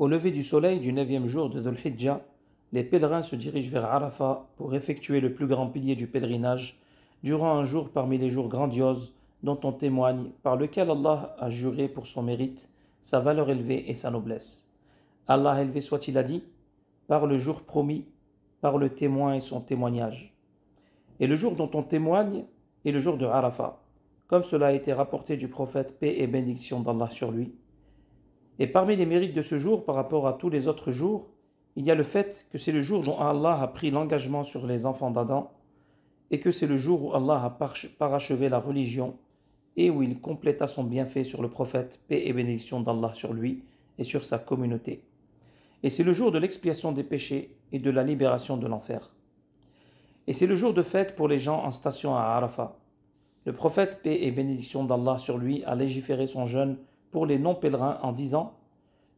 Au lever du soleil du neuvième jour de dhul les pèlerins se dirigent vers Arafat pour effectuer le plus grand pilier du pèlerinage, durant un jour parmi les jours grandioses dont on témoigne, par lequel Allah a juré pour son mérite, sa valeur élevée et sa noblesse. Allah élevé soit-il a dit, par le jour promis, par le témoin et son témoignage. Et le jour dont on témoigne est le jour de Arafat, comme cela a été rapporté du prophète, paix et bénédiction d'Allah sur lui. Et parmi les mérites de ce jour par rapport à tous les autres jours, il y a le fait que c'est le jour dont Allah a pris l'engagement sur les enfants d'Adam et que c'est le jour où Allah a parachevé la religion et où il compléta son bienfait sur le prophète, paix et bénédiction d'Allah sur lui et sur sa communauté. Et c'est le jour de l'expiation des péchés et de la libération de l'enfer. Et c'est le jour de fête pour les gens en station à Arafat. Le prophète, paix et bénédiction d'Allah sur lui, a légiféré son jeûne pour les non-pèlerins en disant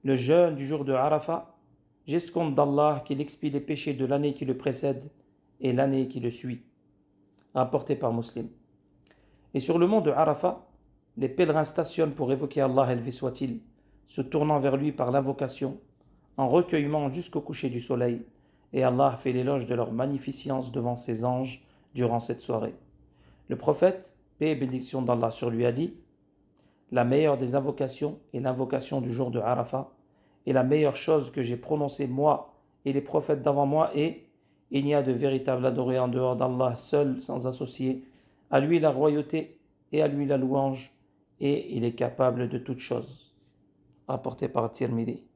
Le jeûne du jour de Arafat, j'escompte d'Allah qu'il expie les péchés de l'année qui le précède et l'année qui le suit. Rapporté par Muslim. Et sur le mont de Arafat, les pèlerins stationnent pour évoquer Allah, élevé soit-il, se tournant vers lui par l'invocation, en recueillement jusqu'au coucher du soleil, et Allah fait l'éloge de leur magnificence devant ses anges durant cette soirée. Le prophète, paix et bénédiction d'Allah sur lui, a dit la meilleure des invocations est l'invocation du jour de Arafat, et la meilleure chose que j'ai prononcée moi et les prophètes d'avant moi est Il n'y a de véritable adoré en dehors d'Allah seul, sans associé, à lui la royauté et à lui la louange, et il est capable de toutes choses. Rapporté par Tirmidhi.